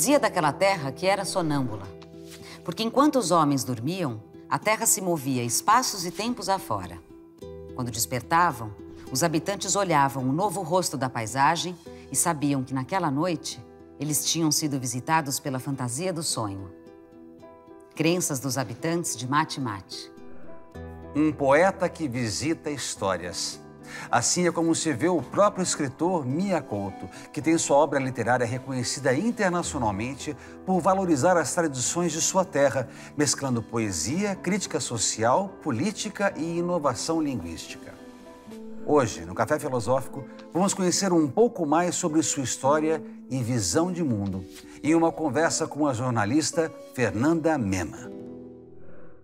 dizia daquela terra que era sonâmbula, porque enquanto os homens dormiam, a terra se movia espaços e tempos afora. Quando despertavam, os habitantes olhavam o novo rosto da paisagem e sabiam que naquela noite eles tinham sido visitados pela fantasia do sonho. Crenças dos habitantes de Mate Mate. Um poeta que visita histórias. Assim é como se vê o próprio escritor Mia Couto, que tem sua obra literária reconhecida internacionalmente por valorizar as tradições de sua terra, mesclando poesia, crítica social, política e inovação linguística. Hoje, no Café Filosófico, vamos conhecer um pouco mais sobre sua história e visão de mundo, em uma conversa com a jornalista Fernanda Mema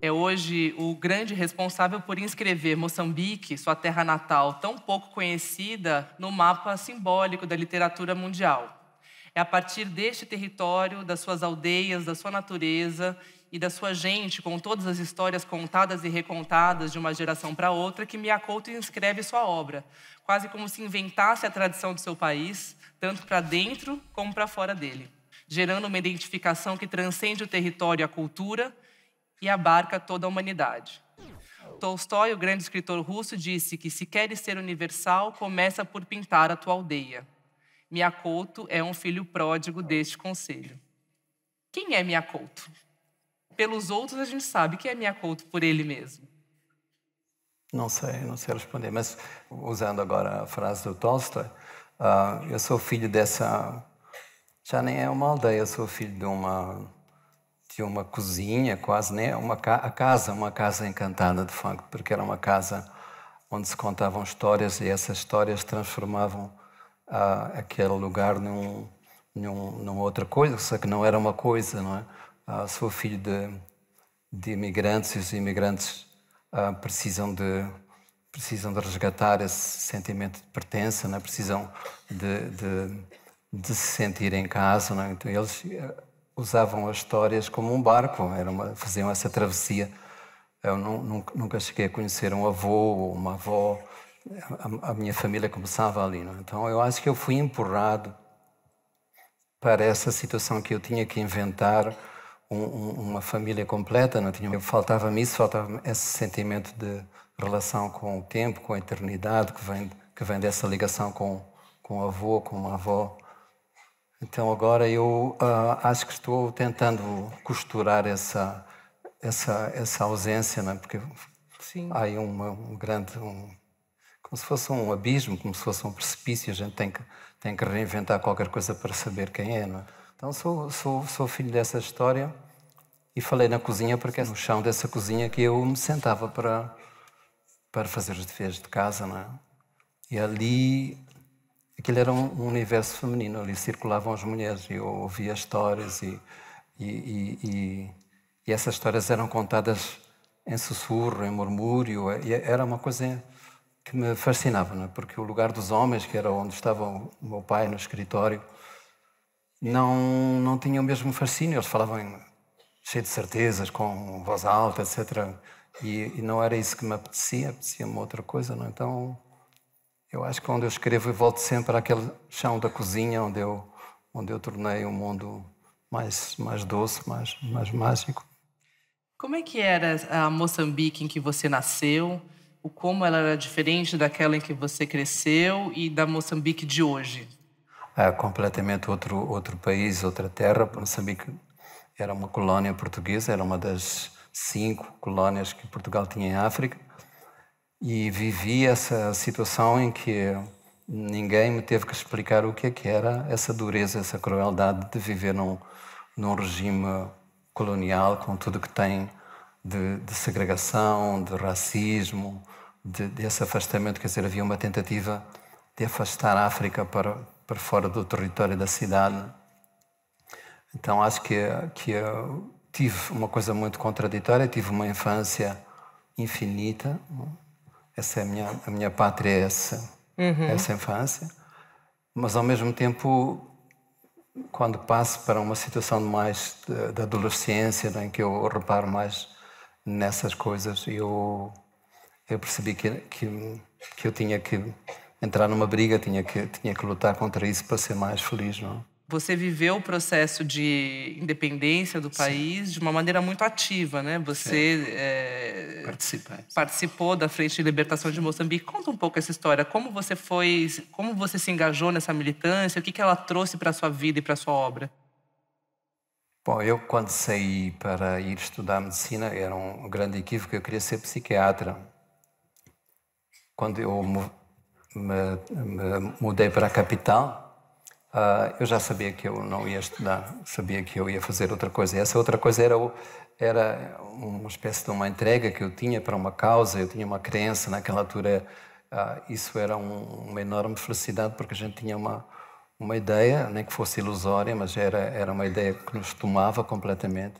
é hoje o grande responsável por inscrever Moçambique, sua terra natal, tão pouco conhecida, no mapa simbólico da literatura mundial. É a partir deste território, das suas aldeias, da sua natureza e da sua gente, com todas as histórias contadas e recontadas de uma geração para outra, que Miyakoto inscreve sua obra, quase como se inventasse a tradição do seu país, tanto para dentro como para fora dele, gerando uma identificação que transcende o território e a cultura e abarca toda a humanidade. Tolstói, o grande escritor russo, disse que se queres ser universal, começa por pintar a tua aldeia. Miyakoto é um filho pródigo deste conselho. Quem é Miyakoto? Pelos outros a gente sabe que é Miyakoto por ele mesmo. Não sei, não sei responder, mas usando agora a frase do Tolstói, uh, eu sou filho dessa. Já nem é uma aldeia, eu sou filho de uma tinha uma cozinha quase, né? Uma ca a casa, uma casa encantada de facto, porque era uma casa onde se contavam histórias e essas histórias transformavam ah, aquele lugar num, num, numa outra coisa, só que não era uma coisa, não é? a ah, sou filho de, de imigrantes e os imigrantes ah, precisam de precisam de resgatar esse sentimento de pertença, na é? precisam de, de, de se sentir em casa, não é? então eles usavam as histórias como um barco, uma, faziam essa travessia. Eu não, nunca cheguei a conhecer um avô ou uma avó, a, a minha família começava ali. Não? É? Então eu acho que eu fui empurrado para essa situação que eu tinha que inventar um, um, uma família completa. Não é? tinha, faltava-me isso, faltava esse sentimento de relação com o tempo, com a eternidade que vem que vem dessa ligação com com o avô, com a avó. Então agora eu uh, acho que estou tentando costurar essa essa essa ausência, não é? Porque Sim. há aí uma, um grande um, como se fosse um abismo, como se fosse um precipício. A gente tem que tem que reinventar qualquer coisa para saber quem é, não é? Então sou sou sou filho dessa história e falei na cozinha porque é no chão dessa cozinha que eu me sentava para para fazer os deveres de casa, não é? E ali aquilo era um universo feminino, ali circulavam as mulheres e eu ouvia histórias e, e, e, e essas histórias eram contadas em sussurro, em murmúrio, é, era uma coisa que me fascinava, né? porque o lugar dos homens, que era onde estava o meu pai no escritório, não, não tinha o mesmo fascínio, eles falavam em, cheio de certezas, com voz alta, etc. E, e, não era isso que me apetecia, apetecia uma outra coisa, não? É? então eu acho que quando eu escrevo, eu volto sempre àquele chão da cozinha onde eu, onde eu tornei o um mundo mais, mais doce, mais, mais mágico. Como é que era a Moçambique em que você nasceu? O como ela era diferente daquela em que você cresceu e da Moçambique de hoje? É completamente outro outro país, outra terra. Moçambique era uma colônia portuguesa, era uma das cinco colônias que Portugal tinha em África e vivi essa situação em que ninguém me teve que explicar o que é que era essa dureza, essa crueldade de viver num, num regime colonial com tudo que tem de, de segregação, de racismo, de, desse afastamento. Quer dizer, havia uma tentativa de afastar a África para, para fora do território da cidade. Então acho que, que tive uma coisa muito contraditória, tive uma infância infinita, essa é a minha, a minha pátria essa, uhum. essa infância. Mas ao mesmo tempo, quando passo para uma situação mais da adolescência, né, em que eu reparo mais nessas coisas, eu, eu percebi que, que, que eu tinha que entrar numa briga, tinha que, tinha que lutar contra isso para ser mais feliz, não é? você viveu o processo de independência do país Sim. de uma maneira muito ativa, né? Você é, participou da Frente de Libertação de Moçambique. Conta um pouco essa história. Como você foi, como você se engajou nessa militância? O que, que ela trouxe para a sua vida e para a sua obra? Bom, eu quando saí para ir estudar medicina era um grande equívoco. Eu queria ser psiquiatra. Quando eu me, me, me mudei para a capital Uh, eu já sabia que eu não ia estudar, sabia que eu ia fazer outra coisa. E essa outra coisa era, o, era uma espécie de uma entrega que eu tinha para uma causa, eu tinha uma crença. Naquela altura, uh, isso era um, uma enorme felicidade, porque a gente tinha uma, uma ideia, nem que fosse ilusória, mas era, era uma ideia que nos tomava completamente.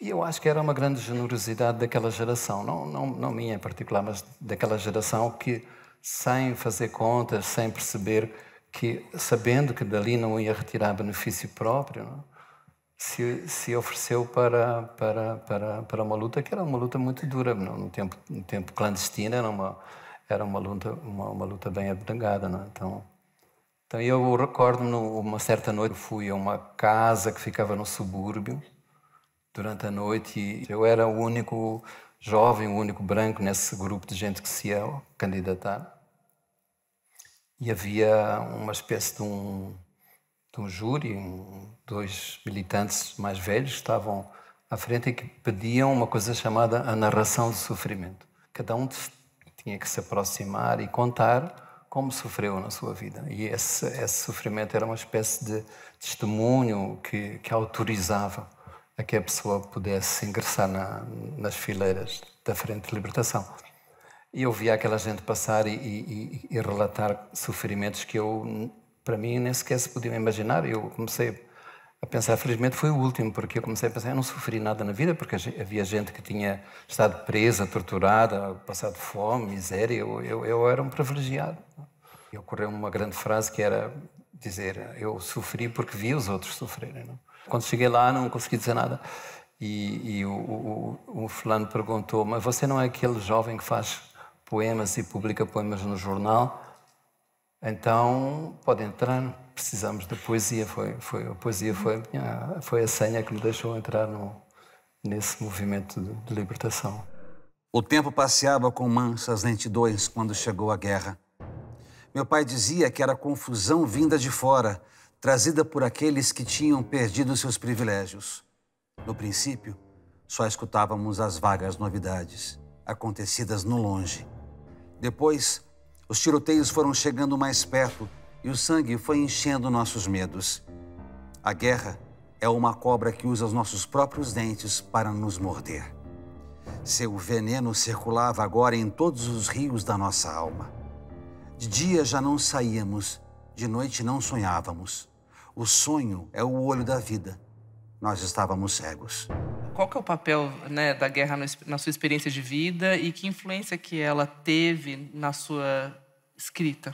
E eu acho que era uma grande generosidade daquela geração, não, não, não minha em particular, mas daquela geração que, sem fazer contas, sem perceber que, sabendo que dali não ia retirar benefício próprio, não, é? se, se ofereceu para, para, para, para uma luta que era uma luta muito dura, não, no, tempo, no tempo clandestino era uma, era uma luta, uma, uma luta bem abrangada. Não, é? então, então eu recordo uma certa noite fui a uma casa que ficava no subúrbio durante a noite e eu era o único jovem, o único branco nesse grupo de gente que se ia candidatar e havia uma espécie de um, de um júri, um, dois militantes mais velhos estavam à frente e que pediam uma coisa chamada a narração do sofrimento. Cada um tinha que se aproximar e contar como sofreu na sua vida. E esse, esse sofrimento era uma espécie de testemunho que, que autorizava a que a pessoa pudesse ingressar na, nas fileiras da Frente de Libertação. E eu via aquela gente passar e, e, e, relatar sofrimentos que eu, para mim, nem sequer se podia imaginar. Eu comecei a pensar, felizmente foi o último, porque eu comecei a pensar, eu não sofri nada na vida, porque havia gente que tinha estado presa, torturada, passado fome, miséria. Eu, eu, eu era um privilegiado. E ocorreu uma grande frase que era dizer, eu sofri porque vi os outros sofrerem. Não? É? Quando cheguei lá, não consegui dizer nada. E, e o, o, o fulano perguntou, mas você não é aquele jovem que faz poemas e publica poemas no jornal. Então, pode entrar, precisamos de poesia. Foi, foi, a poesia foi, foi a senha que me deixou entrar no, nesse movimento de, de libertação. O tempo passeava com mansas lentidões quando chegou a guerra. Meu pai dizia que era confusão vinda de fora, trazida por aqueles que tinham perdido seus privilégios. No princípio, só escutávamos as vagas novidades, acontecidas no longe depois, os tiroteios foram chegando mais perto e o sangue foi enchendo nossos medos. A guerra é uma cobra que usa os nossos próprios dentes para nos morder. Seu veneno circulava agora em todos os rios da nossa alma. De dia já não saíamos, de noite não sonhávamos. O sonho é o olho da vida. Nós estávamos cegos qual que é o papel né, da guerra na sua experiência de vida e que influência que ela teve na sua escrita?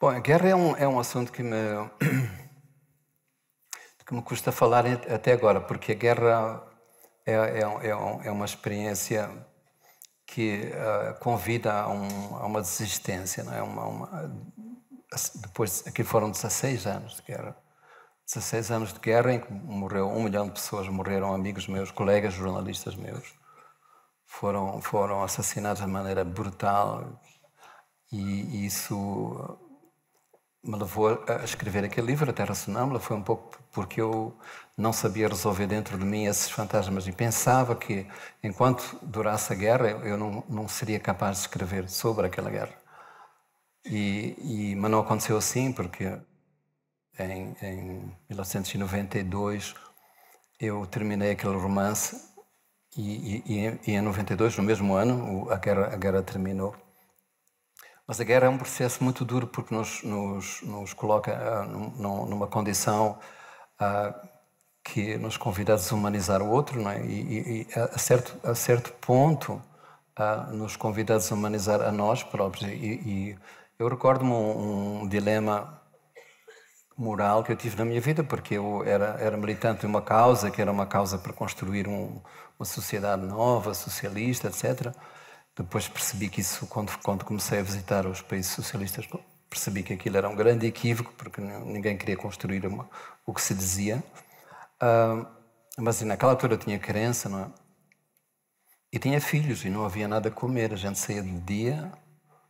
Bom, a guerra é um, é um assunto que me, que me custa falar até agora, porque a guerra é, é, é, é uma experiência que uh, convida a, um, a, uma desistência. Não é? Uma, uma, assim, depois, aqui foram 16 anos de guerra. 16 anos de guerra em que morreu um milhão de pessoas, morreram amigos meus, colegas, jornalistas meus, foram foram assassinados de maneira brutal e, isso me levou a escrever aquele livro, A Terra Sonâmbula, foi um pouco porque eu não sabia resolver dentro de mim esses fantasmas e pensava que, enquanto durasse a guerra, eu não, não seria capaz de escrever sobre aquela guerra. E, e, mas não aconteceu assim, porque em, em 1992, eu terminei aquele romance e, e, e, em 92, no mesmo ano, a guerra, a guerra terminou. Mas a guerra é um processo muito duro porque nos, nos, nos coloca ah, numa condição uh, que nos convida a desumanizar o outro, não é? e, e a, certo, a certo ponto uh, nos convida a desumanizar a nós próprios. E, eu recordo-me um, um dilema moral que eu tive na minha vida, porque eu era, era militante de uma causa, que era uma causa para construir um, uma sociedade nova, socialista, etc. Depois percebi que isso, quando, quando comecei a visitar os países socialistas, percebi que aquilo era um grande equívoco, porque ninguém queria construir uma, o que se dizia. Uh, mas naquela altura eu tinha crença, não é? E tinha filhos e não havia nada a comer. A gente saía de dia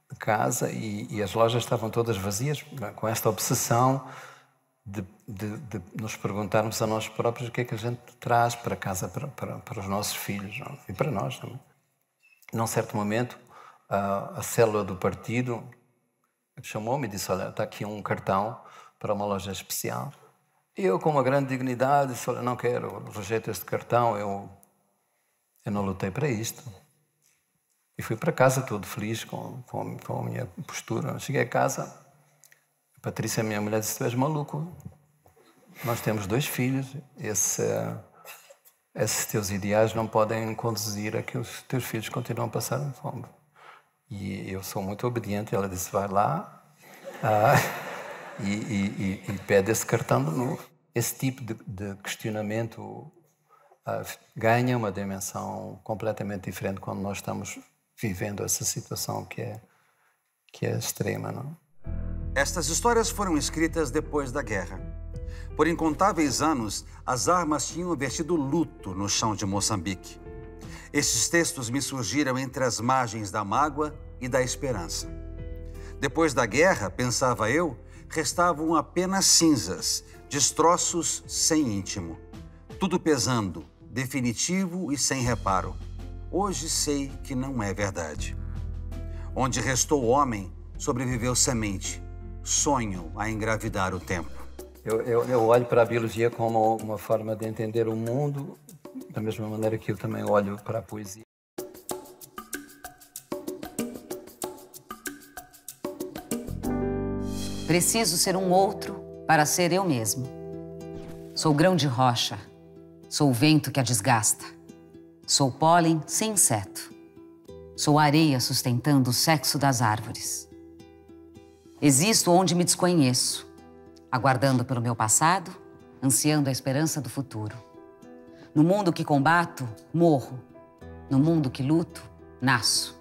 de casa e, e as lojas estavam todas vazias, é? com esta obsessão de, de, de, nos perguntarmos a nós próprios o que é que a gente traz para casa, para, para, para os nossos filhos não? É? e para nós também. Num certo momento, a, a célula do partido chamou-me e disse: Olha, está aqui um cartão para uma loja especial. E eu, com uma grande dignidade, disse: Olha, não quero, rejeito este cartão, eu, eu não lutei para isto. E fui para casa todo feliz com, com, com a minha postura. Cheguei a casa, Patrícia, minha mulher, disse: Tu és maluco. Nós temos dois filhos. Esse, esses teus ideais não podem conduzir a que os teus filhos continuem a passar fome. E eu sou muito obediente. Ela disse: Vai lá ah, e, e, e, e, pede esse cartão de novo. Esse tipo de, de questionamento ah, ganha uma dimensão completamente diferente quando nós estamos vivendo essa situação que é, que é extrema, não é? Estas histórias foram escritas depois da guerra. Por incontáveis anos, as armas tinham vertido luto no chão de Moçambique. Esses textos me surgiram entre as margens da mágoa e da esperança. Depois da guerra, pensava eu, restavam apenas cinzas, destroços sem íntimo. Tudo pesando, definitivo e sem reparo. Hoje sei que não é verdade. Onde restou homem, sobreviveu semente. Sonho a engravidar o tempo? Eu, eu, eu olho para a biologia como uma forma de entender o mundo, da mesma maneira que eu também olho para a poesia. Preciso ser um outro para ser eu mesmo. Sou grão de rocha, sou o vento que a desgasta, sou pólen sem inseto, sou areia sustentando o sexo das árvores. Existo onde me desconheço, aguardando pelo meu passado, ansiando a esperança do futuro. No mundo que combato, morro. No mundo que luto, nasço.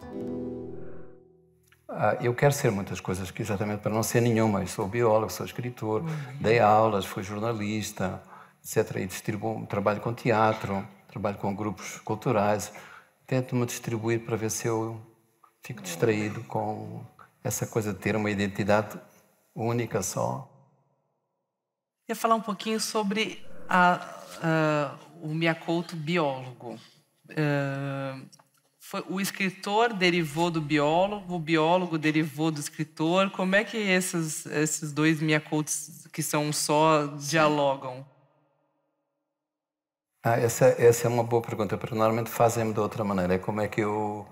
Ah, eu quero ser muitas coisas, exatamente para não ser nenhuma. Eu sou biólogo, sou escritor, uhum. dei aulas, fui jornalista, etc. E distribuo, trabalho com teatro, trabalho com grupos culturais. Tento-me distribuir para ver se eu fico distraído com essa coisa de ter uma identidade única só. Eu ia falar um pouquinho sobre a, uh, o Miyakoto biólogo. Uh, foi, o escritor derivou do biólogo, o biólogo derivou do escritor. Como é que esses, esses dois Miyakotos, que são só, dialogam? Ah, essa, essa é uma boa pergunta, porque normalmente fazem de outra maneira. É como é que eu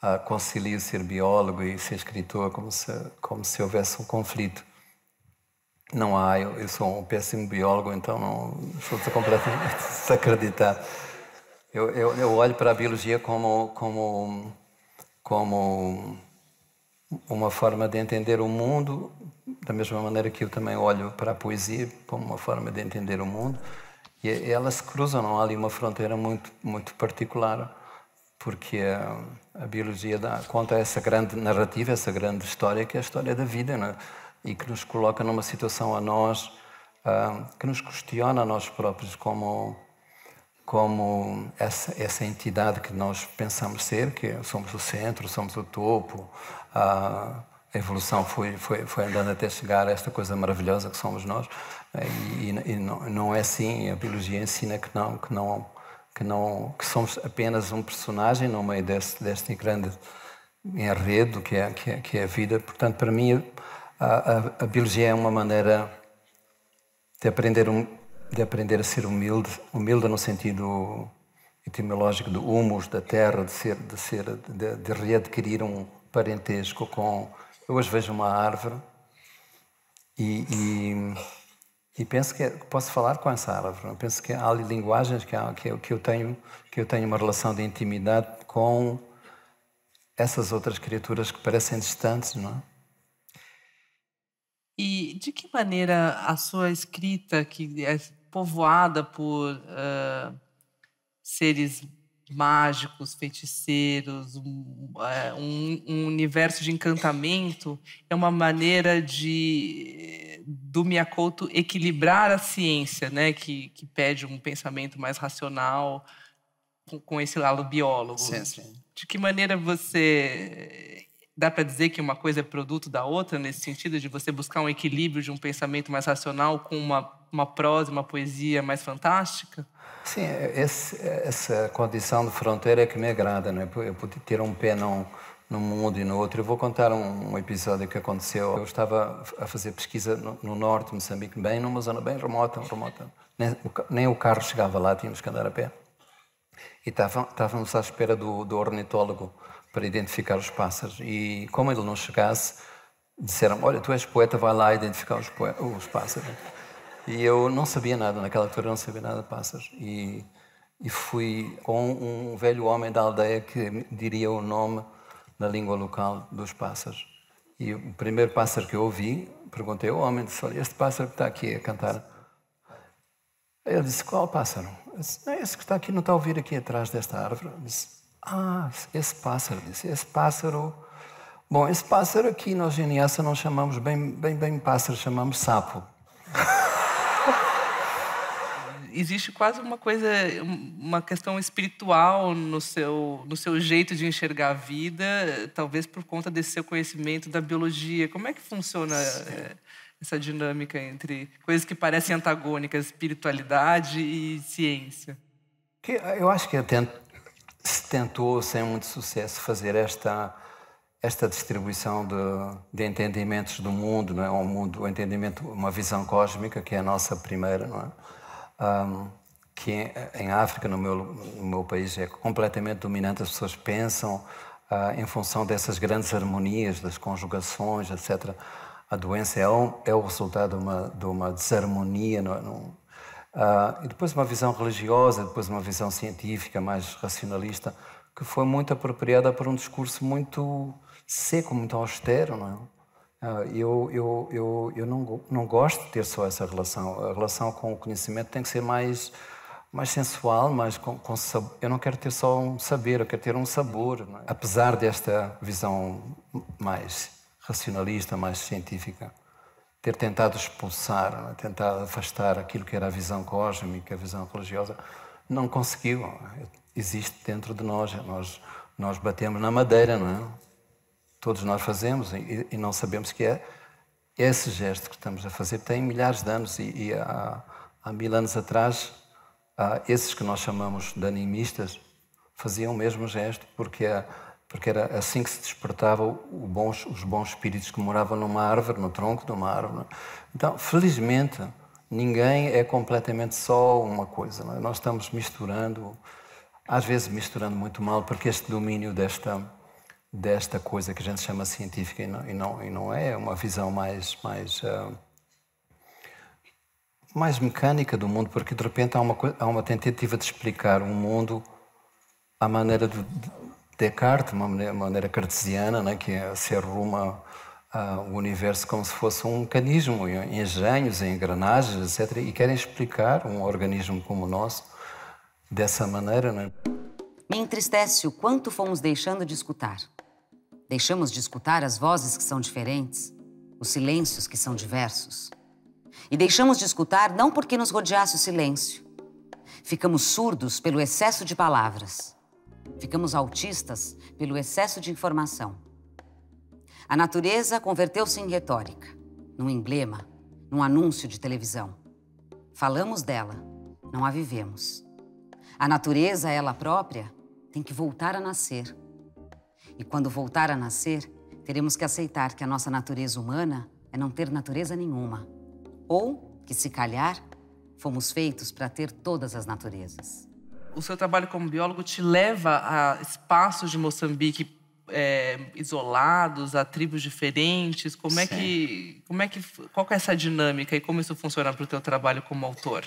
ah, concilia ser biólogo e ser escritor como se, como se houvesse um conflito. Não há, eu, eu sou um péssimo biólogo, então não sou completamente desacreditado. Eu, eu, eu olho para a biologia como, como, como uma forma de entender o mundo, da mesma maneira que eu também olho para a poesia como uma forma de entender o mundo. E elas cruzam, não há ali uma fronteira muito, muito particular, porque. Uh, a biologia dá, conta essa grande narrativa, essa grande história, que é a história da vida, né? e que nos coloca numa situação a nós, ah, que nos questiona a nós próprios como, como essa, essa entidade que nós pensamos ser, que é, somos o centro, somos o topo, a evolução foi, foi, foi andando até chegar a esta coisa maravilhosa que somos nós, é? e, e, e não, não é assim, a biologia ensina que não, que não que, não, que somos apenas um personagem no meio deste grande enredo que é, que é, que é a vida. Portanto, para mim, a, a, a, biologia é uma maneira de aprender, um, de aprender a ser humilde, humilde no sentido etimológico do humus, da terra, de ser, de, ser, de, de readquirir um parentesco com. Eu hoje vejo uma árvore e, e e penso que é, posso falar com essa árvore. Penso que há linguagens que, há, que, eu, que, eu tenho, que eu tenho uma relação de intimidade com essas outras criaturas que parecem distantes, não é? E de que maneira a sua escrita, que é povoada por uh, seres mágicos, feiticeiros, um, é, um, um universo de encantamento, é uma maneira de do Miyakoto equilibrar a ciência, né, que, que pede um pensamento mais racional com, com esse lado biólogo. Sim, sim. De que maneira você dá para dizer que uma coisa é produto da outra nesse sentido de você buscar um equilíbrio de um pensamento mais racional com uma uma prosa, uma poesia mais fantástica? Sim, é, esse, é, essa condição de fronteira é que me agrada, né? Eu poder ter um pé não num mundo e no outro. Eu vou contar um, um episódio que aconteceu. Eu estava a fazer pesquisa no, no norte de Moçambique, bem numa zona bem remota, remota. Nem, o, nem o carro chegava lá, tínhamos que andar a pé. E estávamos à espera do, do, ornitólogo para identificar os pássaros. E como ele não chegasse, disseram: Olha, tu és poeta, vai lá identificar os, os pássaros. E eu não sabia nada, naquela altura não sabia nada de pássaros. E, e fui com um velho homem da aldeia que diria o nome na língua local dos pássaros. E o primeiro pássaro que eu ouvi, perguntei ao homem, disse, olha, este pássaro que está aqui a cantar. Ele disse, qual pássaro? Eu disse, não, esse que está aqui, não está a ouvir aqui atrás desta árvore? Eu disse, ah, esse pássaro, disse, esse pássaro... Bom, esse pássaro aqui nós em Niassa não chamamos bem, bem, bem pássaro, chamamos sapo. existe quase uma coisa, uma questão espiritual no seu, no seu jeito de enxergar a vida, talvez por conta desse seu conhecimento da biologia. Como é que funciona eh, essa dinâmica entre coisas que parecem antagônicas, espiritualidade e ciência? Eu acho que se tentou, sem muito sucesso, fazer esta esta distribuição de, de, entendimentos do mundo, não é? um mundo, um entendimento, uma visão cósmica que é a nossa primeira, não é? um, que eh, em África, no meu, no meu, país, é completamente dominante. As pessoas pensam uh, em função dessas grandes harmonias, das conjugações, etc. A doença é, um, é o resultado de uma, de uma desarmonia. No, é? no, uh, ah, e depois uma visão religiosa, depois uma visão científica mais racionalista, que foi muito apropriada para um discurso muito seco, muito austero, não é? Ah, eu, eu, eu, eu não, não gosto de ter só essa relação. A relação com o conhecimento tem que ser mais, mais sensual, mais com, com eu não quero ter só um saber, eu quero ter um sabor. É? Apesar desta visão mais racionalista, mais científica, ter tentado expulsar, é? tentado afastar aquilo que era a visão cósmica, a visão religiosa, não conseguiu. É? Existe dentro de nós, nós, nós batemos na madeira, não é? todos nós fazemos e, e, não sabemos que é esse gesto que estamos a fazer tem milhares de anos e, e há, há, mil anos atrás há esses que nós chamamos de animistas faziam o mesmo gesto porque eh, porque era assim que se despertavam bons, os bons espíritos que moravam numa árvore no tronco de uma árvore então felizmente ninguém é completamente só uma coisa é? nós estamos misturando às vezes misturando muito mal porque este domínio desta desta coisa que a gente chama científica e não, e não, e não é, é uma visão mais, mais, uh, mais mecânica do mundo, porque de repente há uma, há uma tentativa de explicar o um mundo à maneira de Descartes, uma maneira, maneira cartesiana, né, que é se arruma uh, ah, o universo como se fosse um mecanismo, em engenhos, em engrenagens, etc. E querem explicar um organismo como o nosso dessa maneira. Né? Me entristece o quanto fomos deixando de escutar. Deixamos de escutar as vozes que são diferentes, os silêncios que são diversos. E deixamos de escutar não porque nos rodeasse o silêncio. Ficamos surdos pelo excesso de palavras. Ficamos autistas pelo excesso de informação. A natureza converteu-se em retórica, num emblema, num anúncio de televisão. Falamos dela, não a vivemos. A natureza, ela própria, tem que voltar a nascer e quando voltar a nascer, teremos que aceitar que a nossa natureza humana é não ter natureza nenhuma. Ou que, se calhar, fomos feitos para ter todas as naturezas. O seu trabalho como biólogo te leva a espaços de Moçambique é, isolados, a tribos diferentes? Como é que, como é que, qual é essa dinâmica e como isso funciona para o teu trabalho como autor?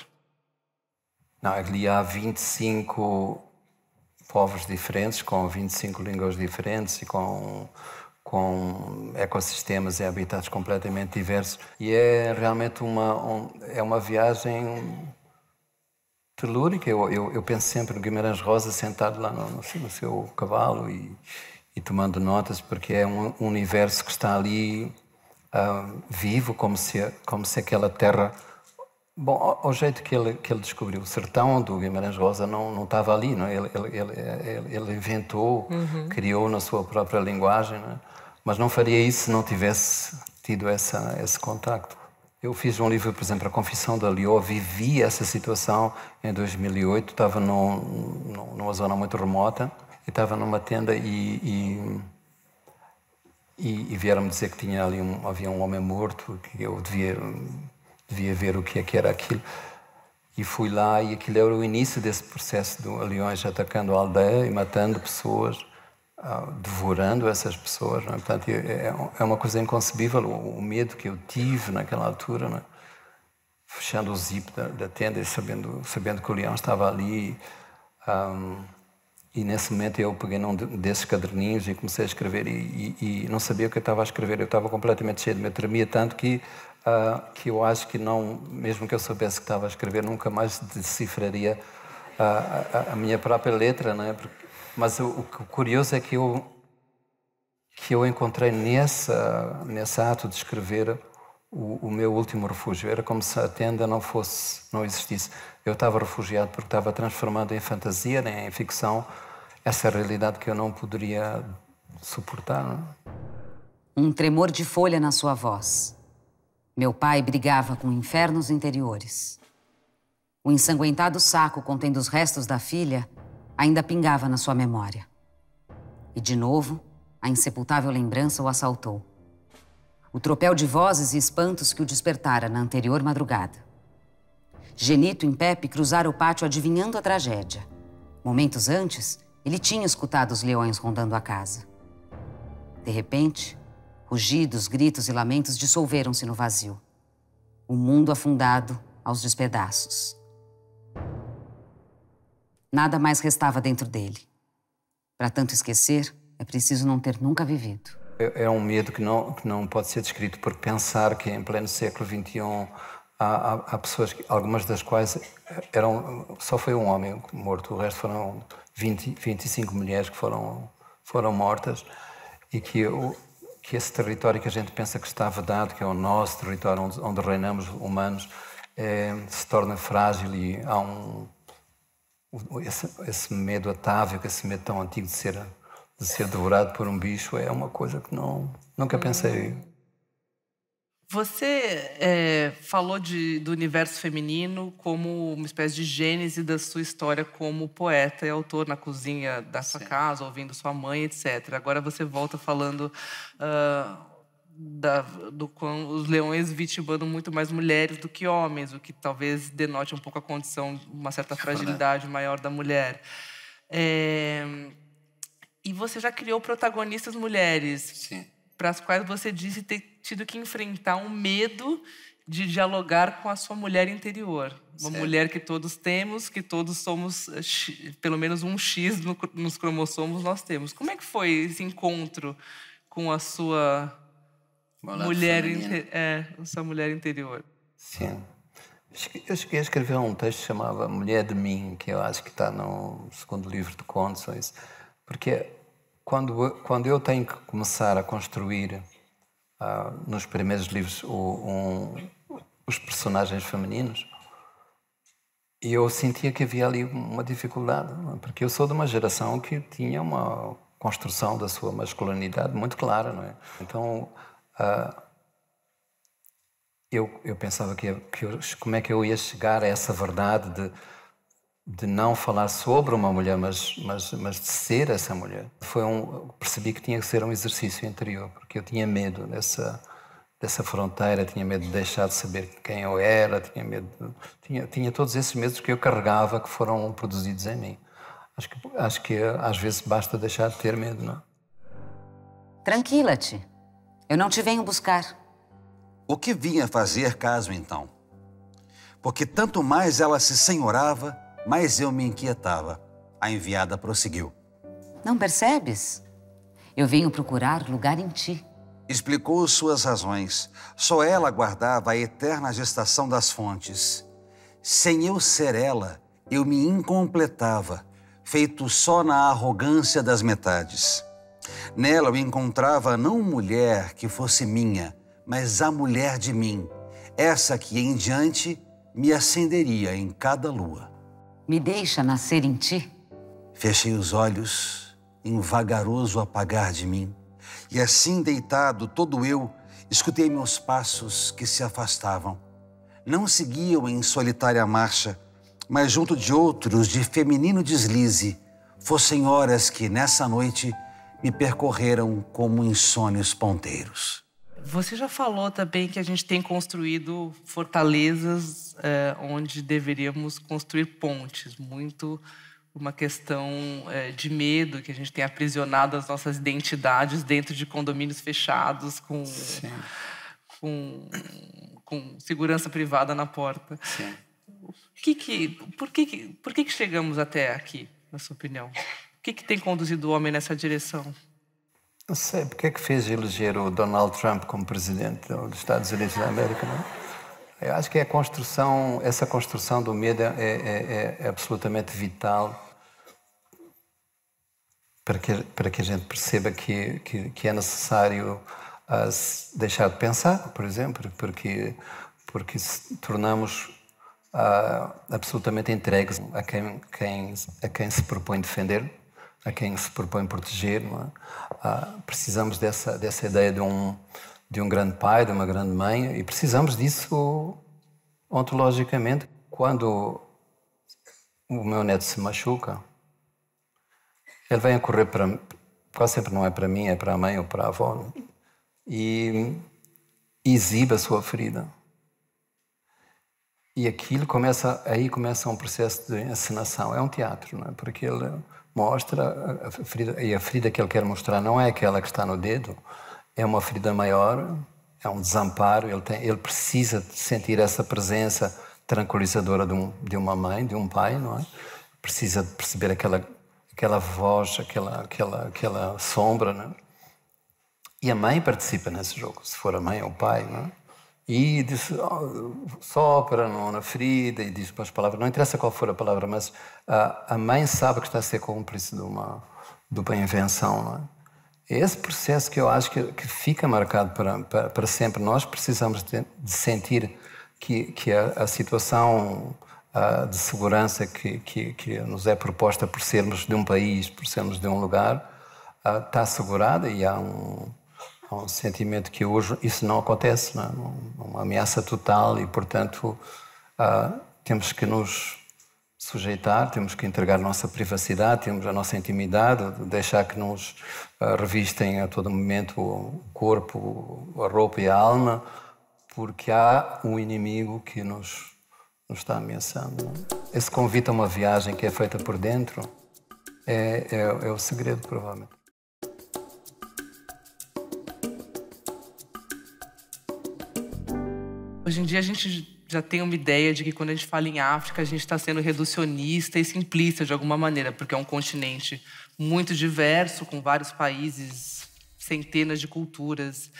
ali há 25 povos diferentes, com 25 línguas diferentes e com, com ecossistemas e habitats completamente diversos. E é realmente uma, um, é uma viagem telúrica. Eu, eu, eu, penso sempre no Guimarães Rosa sentado lá no, no seu cavalo e, e, tomando notas, porque é um universo que está ali uh, vivo, como se, como se aquela terra Bom, o jeito que ele, que ele descobriu o sertão do Guimarães Rosa não, não estava ali, não? É? Ele, ele, ele, ele inventou, uhum. criou na sua própria linguagem, não é? mas não faria isso se não tivesse tido essa, esse contacto. Eu fiz um livro, por exemplo, A Confissão da Liô, vivi essa situação em 2008, estava num, numa zona muito remota, e estava numa tenda e, e, e, e vieram-me dizer que tinha ali um, havia um homem morto, que eu devia devia ver o que é que era aquilo. E fui lá e aquilo era o início desse processo de leões atacando a aldeia e matando pessoas, ah, devorando essas pessoas. É? Portanto, é, é, é uma coisa inconcebível o medo que eu tive naquela altura, é? fechando o zip da, da, tenda e sabendo, sabendo que o leão estava ali. Um, e nesse momento eu peguei num desses caderninhos e comecei a escrever e, e, e não sabia o que eu estava a escrever. Eu estava completamente cheio de medo, tremia tanto que uh, que eu acho que não, mesmo que eu soubesse que estava a escrever, nunca mais decifraria ah, a, a, a minha própria letra, não é? Porque, mas o, o curioso é que eu que eu encontrei nessa nessa ato de escrever o, o, meu último refúgio. Era como se a tenda não fosse, não existisse. Eu estava refugiado porque estava transformando em fantasia, né, em ficção, essa é realidade que eu não poderia suportar. É? Um tremor de folha na sua voz. Meu pai brigava com infernos interiores. O ensanguentado saco contendo os restos da filha ainda pingava na sua memória. E de novo, a insepultável lembrança o assaltou. O tropel de vozes e espantos que o despertara na anterior madrugada. Genito e Pepe cruzaram o pátio adivinhando a tragédia. Momentos antes, ele tinha escutado os leões rondando a casa. De repente, Rugidos, gritos e lamentos dissolveram-se no vazio. O mundo afundado aos despedaços. Nada mais restava dentro dele. Para tanto esquecer, é preciso não ter nunca vivido. É, é, um medo que não, que não pode ser descrito, porque pensar que em pleno século XXI há, há, há pessoas, algumas das quais eram só foi um homem morto, o resto foram 20, 25 mulheres que foram, foram mortas e que o que esse território que a gente pensa que está vedado, que é o nosso território onde, onde reinamos humanos, é, se torna frágil e há um esse, esse, medo atávico, esse medo tão antigo de ser, de ser devorado por um bicho é uma coisa que não, nunca pensei. Você é, falou de, do universo feminino como uma espécie de gênese da sua história como poeta e autor na cozinha da sua Sim. casa, ouvindo sua mãe, etc. Agora você volta falando uh, da, do quão os leões vitimando muito mais mulheres do que homens, o que talvez denote um pouco a condição, uma certa é fragilidade maior da mulher. É, e você já criou protagonistas mulheres. Sim para as quais você disse ter tido que enfrentar um medo de dialogar com a sua mulher interior. Uma certo. mulher que todos temos, que todos somos, eh, pelo menos um X nos cromossomos nós temos. Como é que foi esse encontro com a sua Olá, mulher, é, sua mulher interior? Sim. Eu cheguei a escrever um texto que chamava Mulher de Mim, que eu acho que está no segundo livro de Condições, porque quando, quando eu tenho que começar a construir uh, nos primeiros livros o, um, os personagens femininos, eu sentia que havia ali uma dificuldade, é? porque eu sou de uma geração que tinha uma construção da sua masculinidade muito clara, não é? Então, uh, eu, eu pensava que, que eu, como é que eu ia chegar a essa verdade de de não falar sobre uma mulher, mas, mas, mas de ser essa mulher. Foi um, percebi que tinha que ser um exercício interior, porque eu tinha medo dessa, dessa fronteira, tinha medo de deixar de saber quem eu era, tinha medo, tinha, tinha todos esses medos que eu carregava que foram produzidos em mim. Acho que, acho que às vezes basta deixar de ter medo, não? É? Tranquila-te. Eu não te venho buscar. O que vinha fazer caso então? Porque tanto mais ela se senhorava mas eu me inquietava. A enviada prosseguiu. Não percebes? Eu venho procurar lugar em ti. Explicou suas razões. Só ela guardava a eterna gestação das fontes. Sem eu ser ela, eu me incompletava, feito só na arrogância das metades. Nela eu encontrava não mulher que fosse minha, mas a mulher de mim, essa que em diante me acenderia em cada lua. Me deixa nascer em ti. Fechei os olhos em vagaroso apagar de mim, e assim deitado todo eu, escutei meus passos que se afastavam. Não seguiam em solitária marcha, mas junto de outros de feminino deslize, fossem horas que nessa noite me percorreram como insônios ponteiros. Você já falou também que a gente tem construído fortalezas é, onde deveríamos construir pontes, muito uma questão é, de medo que a gente tem aprisionado as nossas identidades dentro de condomínios fechados com Sim. com, com segurança privada na porta. Sim. que que, por que, que por que que chegamos até aqui, na sua opinião? O que que tem conduzido o homem nessa direção? Não sei, porque é que fez eleger o Donald Trump como presidente dos Estados Unidos da América, não eu acho que a construção, essa construção do medo é, é, é, é absolutamente vital para que, para que a gente perceba que, que, que é necessário ah, deixar de pensar, por exemplo, porque, porque se tornamos uh, absolutamente entregues a quem, quem, a quem se propõe defender, a quem se propõe proteger. É? Uh, precisamos dessa, dessa ideia de um, de um grande pai, de uma grande mãe, e precisamos disso ontologicamente. Quando o meu neto se machuca, ele vem a correr para. quase sempre não é para mim, é para a mãe ou para a avó, é? e exibe a sua ferida. E aquilo começa, aí começa um processo de encenação. É um teatro, não é? Porque ele mostra a ferida, e a ferida que ele quer mostrar não é aquela que está no dedo, é uma ferida maior, é um desamparo, ele, tem, ele precisa sentir essa presença tranquilizadora de, um, de, uma mãe, de um pai, não é? Precisa de perceber aquela, aquela voz, aquela, aquela, aquela sombra, não é? E a mãe participa nesse jogo, se for a mãe ou o pai, não é? E diz, oh, sopra na ferida e diz as palavras, não interessa qual for a palavra, mas a, a mãe sabe que está a ser cúmplice de uma, de uma invenção, não é? É esse processo que eu acho que, que fica marcado para, para, para, sempre. Nós precisamos de, de sentir que, que a, a situação ah, de segurança que, que, que, nos é proposta por sermos de um país, por sermos de um lugar, ah, está assegurada e há um, há um, sentimento que hoje isso não acontece, não é? é uma ameaça total e, portanto, ah, temos que nos sujeitar, temos que entregar nossa privacidade, temos a nossa intimidade, deixar que nos eh, revistem a todo momento o corpo, a roupa e a alma, porque há um inimigo que nos, nos está ameaçando. É? Esse convite a uma viagem que é feita por dentro é, é, é o segredo, provavelmente. Hoje em dia a gente já tem uma ideia de que quando a gente fala em África, a gente está sendo reducionista e simplista de alguma maneira, porque é um continente muito diverso, com vários países, centenas de culturas.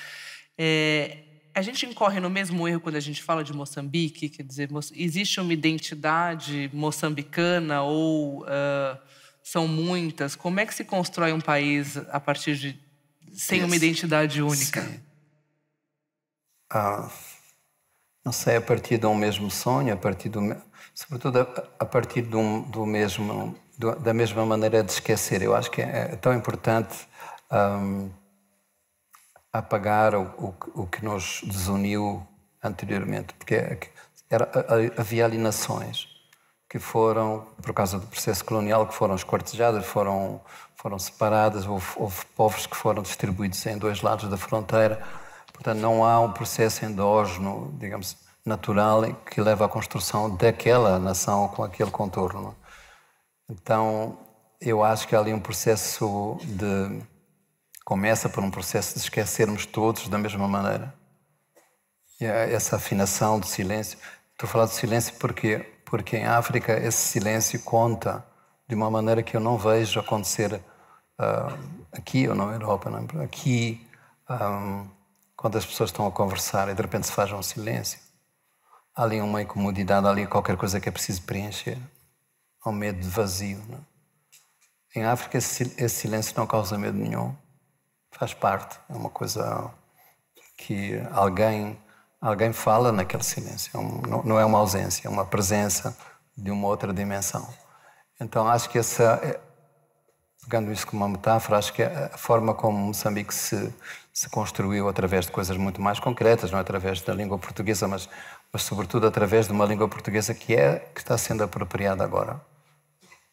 É, a gente incorre no mesmo erro quando a gente fala de Moçambique, quer dizer, existe uma identidade moçambicana ou uh, são muitas? Como é que se constrói um país a partir de sem uma identidade única? Sim. Ah não sei, a partir de um mesmo sonho, a partir do, sobretudo a, a partir de um, do mesmo, do, da mesma maneira de esquecer. Eu acho que é, é tão importante um, apagar o, o, o, que nos desuniu anteriormente, porque é era, havia alienações que foram, por causa do processo colonial, que foram esquartejadas, foram, foram separadas, houve, houve povos que foram distribuídos em dois lados da fronteira Portanto, não há um processo endógeno, digamos, natural que leva à construção daquela nação com aquele contorno. É? Então, eu acho que há ali um processo de. Começa por um processo de esquecermos todos da mesma maneira. E essa afinação do silêncio. Estou a falar silêncio porque, porque em África esse silêncio conta de uma maneira que eu não vejo acontecer uh, aqui ou na Europa. Não é? Aqui. Um, ah, quando as pessoas estão a conversar e de repente se faz um silêncio, há ali uma incomodidade, há ali qualquer coisa que é preciso preencher. Há um medo de vazio. Não? É? Em África, esse silêncio não causa medo nenhum. Faz parte. É uma coisa que alguém, alguém fala naquele silêncio. É não é uma ausência, é uma presença de uma outra dimensão. Então, acho que essa, é, pegando isso como uma metáfora, acho que a forma como Moçambique se se construiu através de coisas muito mais concretas, não é através da língua portuguesa, mas, mas sobretudo através de uma língua portuguesa que é que está sendo apropriada agora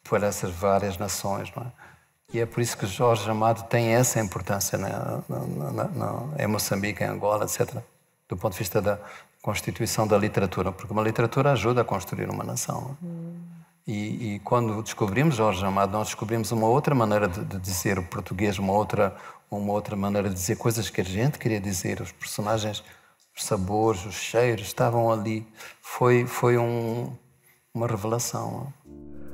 por essas várias nações, não é? E é por isso que Jorge Amado tem essa importância né? em Moçambique, em Angola, etc., do ponto de vista da constituição da literatura, porque uma literatura ajuda a construir uma nação. Hum. E, e, quando descobrimos Jorge Amado, nós descobrimos uma outra maneira de, de dizer o português, uma outra, uma outra maneira de dizer coisas que a gente queria dizer, os personagens, os sabores, os cheiros estavam ali. Foi, foi um, uma revelação.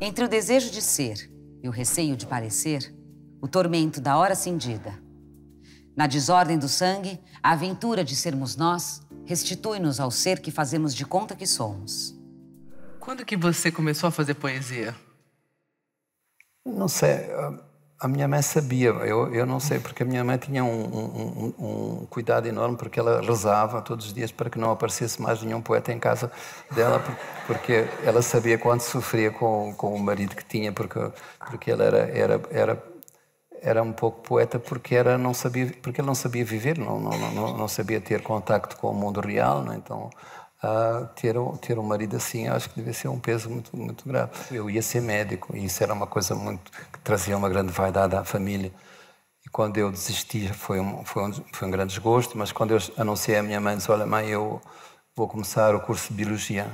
Entre o desejo de ser e o receio de parecer, o tormento da hora cindida. Na desordem do sangue, a aventura de sermos nós restitui-nos ao ser que fazemos de conta que somos. Quando que você começou a fazer poesia? Não sei. A minha mãe sabia, eu, eu não sei, porque a minha mãe tinha um, um, um, cuidado enorme, porque ela rezava todos os dias para que não aparecesse mais nenhum poeta em casa dela, porque ela sabia quanto sofria com, com o marido que tinha, porque, porque ela era, era, era, era um pouco poeta, porque, era, não sabia, porque ele não sabia viver, não, não, não, não sabia ter contacto com o mundo real, não, né? então ter um, ter um marido assim, acho que devia ser um peso muito, muito grave. Eu ia ser médico e isso era uma coisa muito que trazia uma grande vaidade à família. E quando eu desisti, foi um, foi um, foi um grande desgosto, mas quando eu anunciei à minha mãe, disse, olha mãe, eu vou começar o curso de Biologia.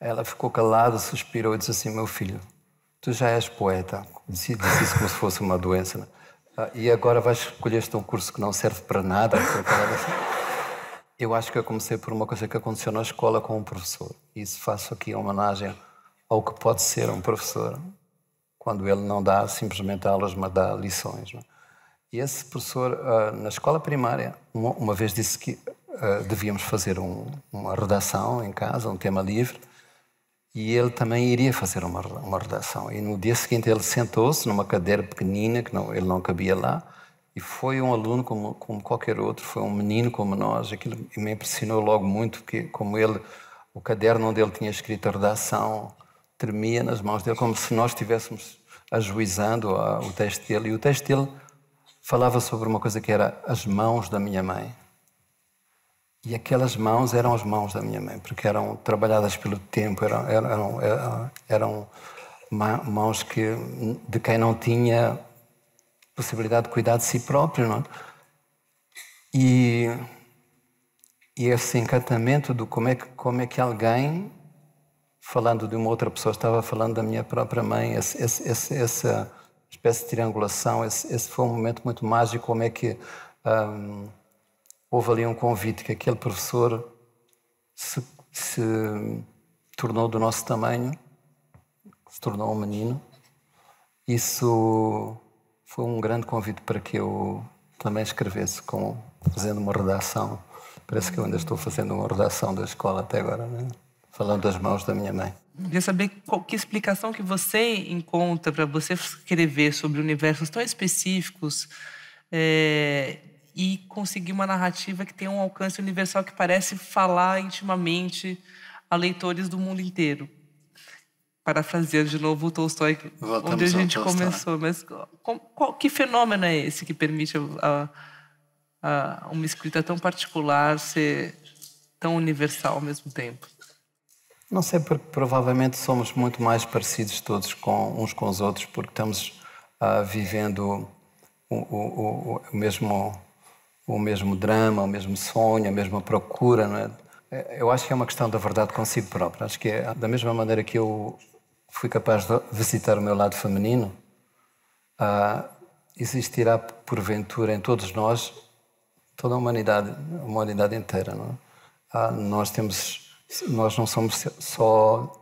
Ela ficou calada, suspirou e disse assim, meu filho, tu já és poeta. Disse, disse isso como se fosse uma doença. Né? Ah, e agora vais escolher este um curso que não serve para nada. Eu acho que eu comecei por uma coisa que aconteceu na escola com um professor. Isso faço aqui em homenagem ao que pode ser um professor, quando ele não dá simplesmente aulas, mas dá lições. Não? É? E esse professor, ah, na escola primária, uma, vez disse que ah, devíamos fazer uma redação em casa, um tema livre, e ele também iria fazer uma, uma redação. E no dia seguinte ele sentou-se numa cadeira pequenina, que não, ele não cabia lá, e foi um aluno como, como qualquer outro, foi um menino como nós. Aquilo me impressionou logo muito, porque como ele, o caderno onde ele tinha escrito a redação tremia nas mãos dele, como se nós estivéssemos ajuizando a, ah, o texto dele. E o texto dele falava sobre uma coisa que era as mãos da minha mãe. E aquelas mãos eram as mãos da minha mãe, porque eram trabalhadas pelo tempo, eram, eram, eram, eram mãos que, de quem não tinha possibilidade de cuidar de si próprio, não é? E, e esse encantamento do como é, que, como é que alguém, falando de uma outra pessoa, estava falando da minha própria mãe, esse, esse, esse, essa espécie de triangulação, esse, foi um momento muito mágico, como é que hum, houve ali um convite que aquele professor se, se tornou do nosso tamanho, se tornou um menino. Isso foi um grande convite para que eu também escrevesse, com, fazendo uma redação. Parece que eu ainda estou fazendo uma redação da escola até agora, né? falando das mãos da minha mãe. Queria saber qual que explicação que você encontra para você escrever sobre universos tão específicos é, e conseguir uma narrativa que tenha um alcance universal que parece falar intimamente a leitores do mundo inteiro parafraseando de novo o Tolstói, Voltamos onde a gente começou. Mas qual, qual, que fenômeno é esse que permite uh, a, a, uma escrita tão particular ser tão universal ao mesmo tempo? Não sei, porque provavelmente somos muito mais parecidos todos com, uns com os outros, porque estamos ah, vivendo o, o, o, o, mesmo, o mesmo drama, o mesmo sonho, a mesma procura, não é? Eu acho que é uma questão da verdade consigo própria. Acho que é da mesma maneira que eu fui capaz de visitar o meu lado feminino, ah, existirá porventura em todos nós, toda a humanidade, a humanidade inteira. Não é? ah, nós temos, nós não somos só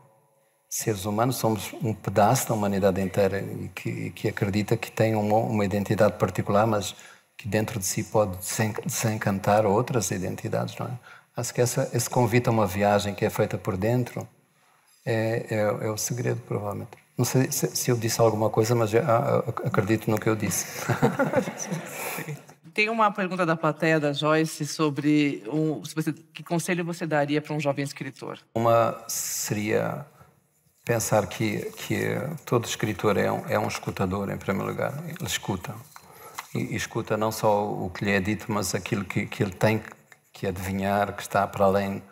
seres humanos, somos um pedaço da humanidade inteira e que, que acredita que tem uma, uma identidade particular, mas que dentro de si pode desencantar outras identidades, não é? Acho que essa, esse convite a uma viagem que é feita por dentro é, é, é o segredo, provavelmente. Não sei se, se, eu disse alguma coisa, mas acredito no que eu disse. Tem uma pergunta da plateia da Joyce sobre um, que conselho você daria para um jovem escritor? Uma seria pensar que, que todo escritor é um, é um escutador, em primeiro lugar. Ele escuta. E, e, escuta não só o que lhe é dito, mas aquilo que, que ele tem que adivinhar, que está para além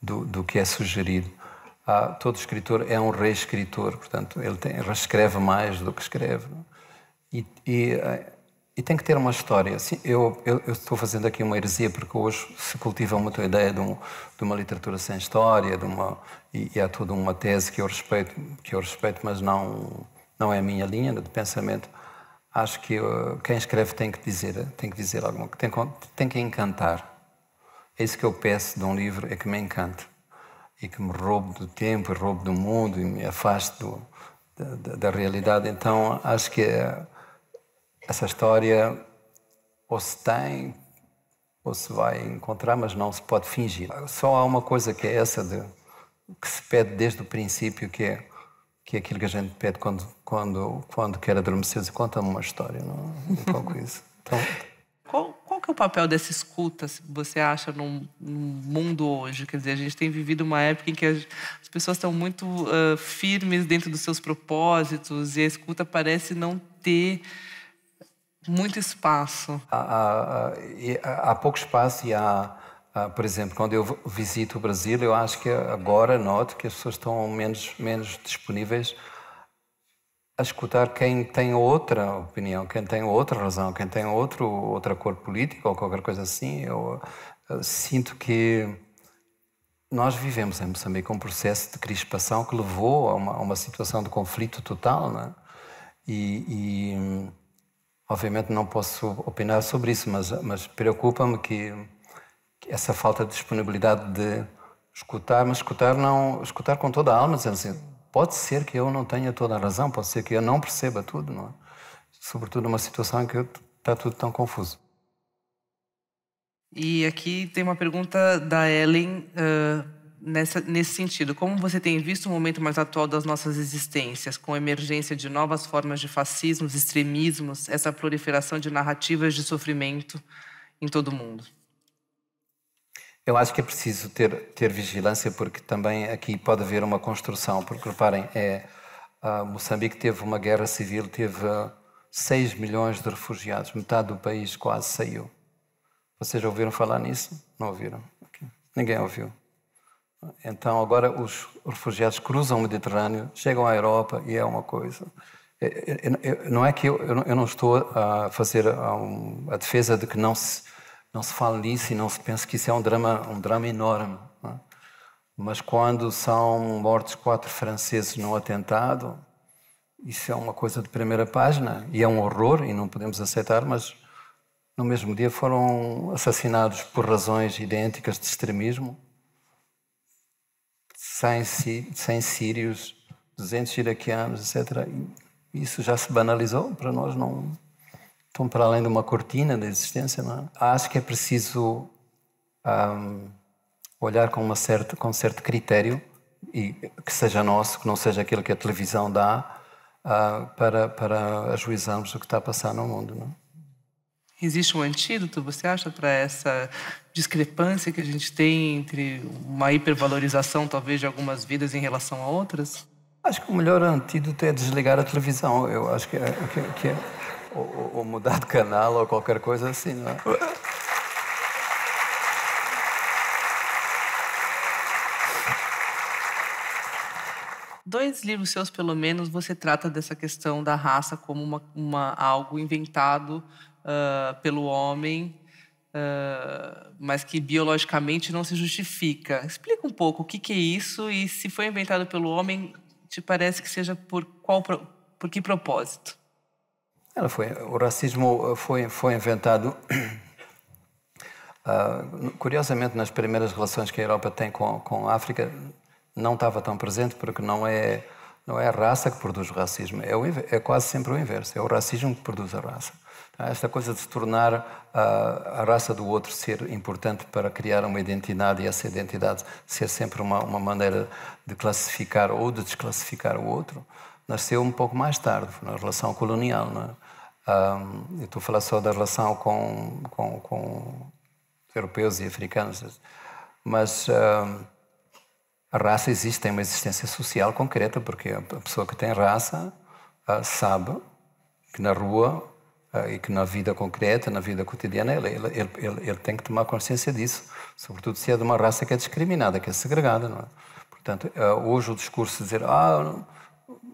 do, do que é sugerido. Ah, todo escritor é um reescritor, portanto, ele tem, reescreve mais do que escreve. É? E, e, ah, e, tem que ter uma história. Assim, eu, eu, eu, estou fazendo aqui uma heresia, porque hoje se cultiva muito a ideia de, um, de uma literatura sem história, de uma, e, e, há toda uma tese que eu respeito, que eu respeito mas não, não é a minha linha de pensamento. Acho que uh, quem escreve tem que dizer, tem que dizer alguma coisa, tem, tem que encantar. É isso que eu peço de um livro, é que me encante e que me roube do tempo, e roube do mundo, e me afaste do, da, da, da, realidade. Então, acho que é, essa história ou se tem ou se vai encontrar, mas não se pode fingir. Só há uma coisa que é essa de, que se pede desde o princípio, que é que é aquilo que a gente pede quando quando quando quer adormecer, conta-me uma história, não? É? Um pouco isso. Então, que é o papel dessa escuta, você acha, no mundo hoje? Quer dizer, a gente tem vivido uma época em que as pessoas estão muito uh, firmes dentro dos seus propósitos e a escuta parece não ter muito espaço. Há, há, há pouco espaço e há, há, por exemplo, quando eu visito o Brasil, eu acho que agora noto que as pessoas estão menos, menos disponíveis a escutar quem tem outra opinião, quem tem outra razão, quem tem outro, outra cor política ou qualquer coisa assim. Eu, eu eh, sinto que nós vivemos em Moçambique um processo de crispação que levou a uma, a uma situação de conflito total, né? E, e, obviamente não posso opinar sobre isso, mas, mas preocupa-me que, que, essa falta de disponibilidade de escutar, mas escutar não escutar com toda a alma, dizendo assim, Pode ser que eu não tenha toda a razão, pode ser que eu não perceba tudo, não é? Sobretudo numa situação em que está tudo tão confuso. E aqui tem uma pergunta da Ellen uh, nessa, nesse sentido. Como você tem visto o momento mais atual das nossas existências, com a emergência de novas formas de fascismos, extremismos, essa proliferação de narrativas de sofrimento em todo o mundo? Eu acho que é preciso ter, ter vigilância, porque também aqui pode haver uma construção. Porque reparem, é, ah, Moçambique teve uma guerra civil, teve 6 ah, milhões de refugiados, metade do país quase saiu. Vocês já ouviram falar nisso? Não ouviram? Ninguém ouviu. Então agora os refugiados cruzam o Mediterrâneo, chegam à Europa e é uma coisa. É, é, é, não é que eu, não estou a fazer ah, a defesa de que não se não se fala nisso e não se pensa que isso é um drama, um drama enorme. É? Mas quando são mortos quatro franceses num atentado, isso é uma coisa de primeira página e é um horror e não podemos aceitar, mas no mesmo dia foram assassinados por razões idênticas de extremismo 100, 100 sírios, 200 iraquianos, etc. Isso já se banalizou, para nós não, estão para além de uma cortina da existência, não é? Ah, acho que é preciso um, olhar com, uma certa, com um certo critério, e que seja nosso, que não seja aquilo que a televisão dá, uh, para, para ajuizarmos o que está a passar no mundo, não é? Existe um antídoto, você acha, para essa discrepância que a gente tem entre uma hipervalorização, talvez, de algumas vidas em relação a outras? Acho que o melhor antídoto é desligar a televisão. Eu acho que é, que, é, que é ou, ou mudar de canal ou qualquer coisa assim, não é? Dois livros seus, pelo menos, você trata dessa questão da raça como uma, uma algo inventado uh, pelo homem, uh, mas que biologicamente não se justifica. Explica um pouco o que, que é isso e se foi inventado pelo homem, te parece que seja por qual por que propósito? Ela foi, o racismo eh, foi, foi inventado, uh, curiosamente, nas primeiras relações que a Europa tem com, com a África, não estava tão presente, porque não é, não é a raça que produz o racismo, é, o, é quase sempre o inverso, é o racismo que produz a raça. Tá? Esta coisa de se tornar a, ah, a raça do outro ser importante para criar uma identidade e essa identidade ser sempre uma, uma maneira de classificar ou de desclassificar o outro, nasceu um pouco mais tarde, na relação colonial. É? Um, e tu falaste só da relação com, com, com europeus e africanos, mas um, a raça existe, tem uma existência social concreta, porque a pessoa que tem raça uh, sabe que na rua uh, e que na vida concreta, na vida cotidiana, ele, ele, ele, ele, tem que tomar consciência disso, sobretudo se é de uma raça que é discriminada, que é segregada. Não é? Portanto, uh, hoje o discurso de dizer ah,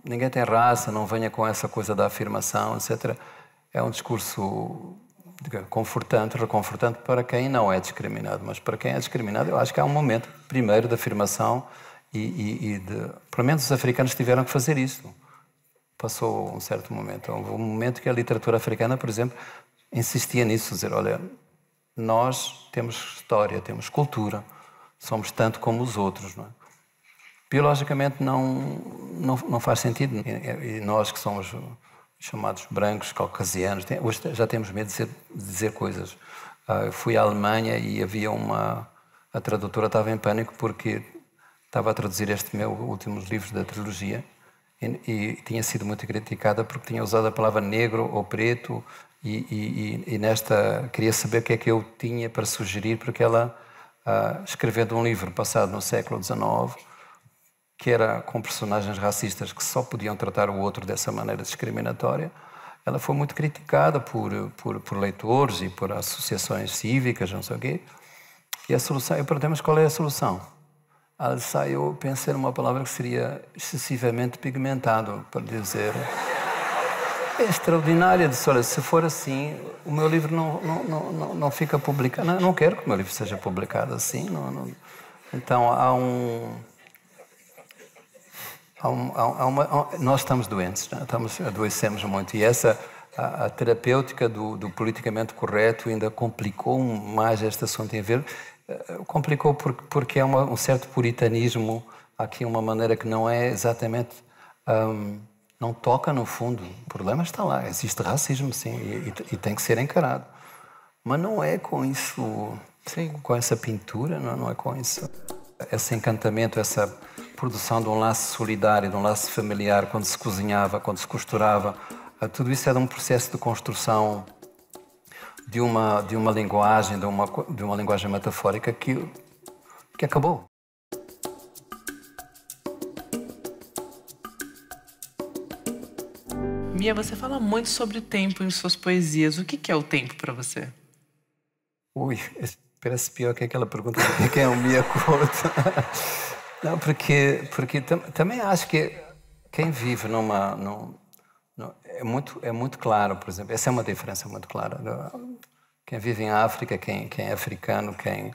ninguém tem raça, não venha com essa coisa da afirmação, etc., é um discurso digamos, confortante, reconfortante para quem não é discriminado, mas para quem é discriminado, eu acho que há um momento, primeiro, de afirmação e, e, e de. Pelo menos os africanos tiveram que fazer isso. Passou um certo momento. Houve um momento que a literatura africana, por exemplo, insistia nisso: dizer, olha, nós temos história, temos cultura, somos tanto como os outros, não é? Biologicamente não, não, não faz sentido. E, e nós que somos chamados brancos caucasianos. Tem, hoje já temos medo de, de dizer coisas. Uh, fui à Alemanha e havia uma. A tradutora estava em pânico porque estava a traduzir este meu último livro da trilogia e, e, tinha sido muito criticada porque tinha usado a palavra negro ou preto e, e, e nesta queria saber o que é que eu tinha para sugerir porque ela uh, um livro passado no século XIX que era com personagens racistas que só podiam tratar o outro dessa maneira discriminatória, ela foi muito criticada por, por, por leitores e por associações cívicas, não sei o quê. E a solução, eu perguntei, mas qual é a solução? Ela saiu ah, eu pensei numa palavra que seria excessivamente pigmentado, para dizer... É extraordinária. Disse, olha, se for assim, o meu livro não, não, não, não fica publicado. Não, não quero que o meu livro seja publicado assim. Não, não. Então, há um... Há uma, há uma, nós estamos doentes, né? estamos, adoecemos muito. E essa a, a terapêutica do, do, politicamente correto ainda complicou mais este assunto. Em ver, eh, complicou porque, porque é uma, um certo puritanismo, aqui uma maneira que não é exatamente. Hum, não toca no fundo. O problema está lá. Existe racismo, sim, e, e, e tem que ser encarado. Mas não é com isso, sim. com essa pintura, não, não é com isso. Esse encantamento, essa produção de um laço solidário, de um laço familiar, quando se cozinhava, quando se costurava, ah, tudo isso era um processo de construção de uma, de uma linguagem, de uma, de uma linguagem metafórica que, que acabou. Mia, você fala muito sobre o tempo em suas poesias. O que, é o tempo para você? Ui, parece pior que aquela pergunta do que é um Mia Couto. Não, porque, porque tam, também acho que quem vive numa. Num, num, é, muito, é muito claro, por exemplo, essa é uma diferença muito clara. Né? Quem vive em África, quem, quem é africano, quem